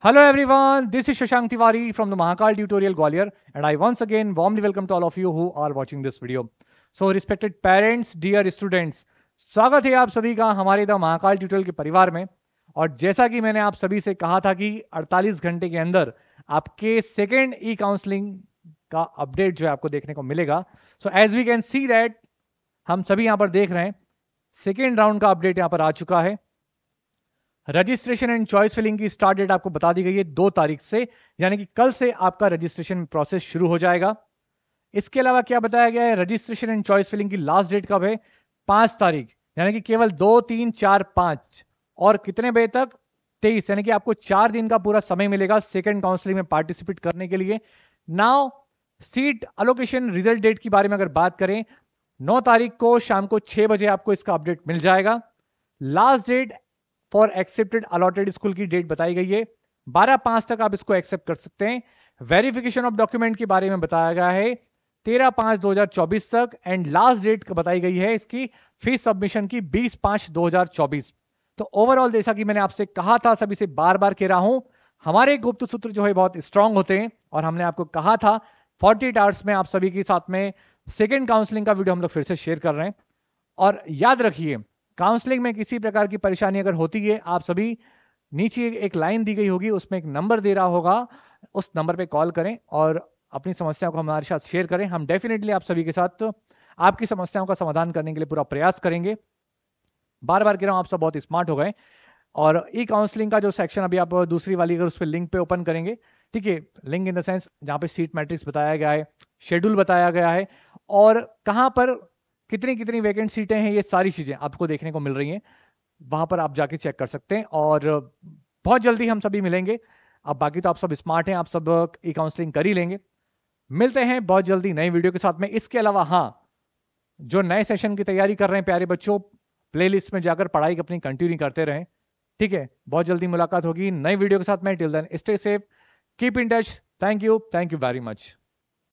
Hello everyone, this is Shashank Tiwari from the Mahakal tutorial Gwalior and I once again warmly welcome to all of you who are watching this video. So respected parents, dear students, स्वागत है आप सभी का हमारे the Mahakal tutorial के परिवार में और जैसा कि मैंने आप सभी से कहा था कि 48 घंटे के अंदर आपके सेकेंड ई काउंसलिंग का अपडेट जो है आपको देखने को मिलेगा so as we can see that हम सभी यहाँ पर देख रहे हैं सेकेंड राउंड का अपडेट यहाँ पर आ चुका है रजिस्ट्रेशन एंड चॉइस फिलिंग की स्टार्ट डेट आपको बता दी गई है दो तारीख से यानी कि कल से आपका रजिस्ट्रेशन प्रोसेस शुरू हो जाएगा इसके अलावा क्या बताया गया है रजिस्ट्रेशन एंड चॉइस फिलिंग की लास्ट डेट कब है पांच तारीख यानी कि केवल दो तीन चार पांच और कितने बजे तक तेईस यानी कि आपको चार दिन का पूरा समय मिलेगा सेकेंड काउंसिलिंग में पार्टिसिपेट करने के लिए now seat allocation result date के बारे में अगर बात करें नौ तारीख को शाम को छह बजे आपको इसका अपडेट मिल जाएगा last date for accepted allotted school की डेट बताई गई है बारह पांच तक आप इसको एक्सेप्ट कर सकते हैं वेरिफिकेशन ऑफ डॉक्यूमेंट के बारे में बताया गया है तेरह पांच चौबीस तक एंड लास्ट डेट बताई गई है इसकी फीस सबमिशन की बीस पांच चौबीस तो ओवरऑल जैसा कि मैंने आपसे कहा था सभी से बार बार कह रहा हूं हमारे गुप्त सूत्र जो है बहुत स्ट्रांग होते हैं और हमने आपको कहा था एट आवर्स में आप सभी के साथ में सेकेंड काउंसलिंग का वीडियो हम लोग फिर से शेयर कर रहे हैं और याद रखिए काउंसलिंग में किसी प्रकार की परेशानी अगर होती है आप सभी नीचे एक लाइन दी गई होगी उसमें एक नंबर दे रहा होगा उस नंबर पे कॉल करें और अपनी समस्या को हमारे साथ शेयर करें हम डेफिनेटली आप सभी के साथ आपकी समस्याओं का समाधान करने के लिए पूरा प्रयास करेंगे बार बार कह रहा हूं आप सब बहुत स्मार्ट हो गए और ई काउंसलिंग का जो सेक्शन अभी आप दूसरी वाली अगर उस पर लिंक पे ओपन करेंगे ठीक है लिंक इन द सेंस जहां पे सीट मैट्रिक्स बताया गया है शेड्यूल बताया गया है और कहाँ पर कितनी कितनी वैकेंट सीटें हैं ये सारी चीज़ें आपको देखने को मिल रही हैं वहां पर आप जाके चेक कर सकते हैं और बहुत जल्दी हम सभी मिलेंगे अब बाकी तो आप सब स्मार्ट हैं आप सब ई काउंसलिंग कर ही लेंगे मिलते हैं बहुत जल्दी नई वीडियो के साथ में इसके अलावा हाँ जो नए सेशन की तैयारी कर रहे हैं प्यारे बच्चों प्लेलिस्ट में जाकर पढ़ाई अपनी कंटिन्यू करते रहें ठीक है बहुत जल्दी मुलाकात होगी नई वीडियो के साथ में till then stay safe keep in touch thank you thank you very much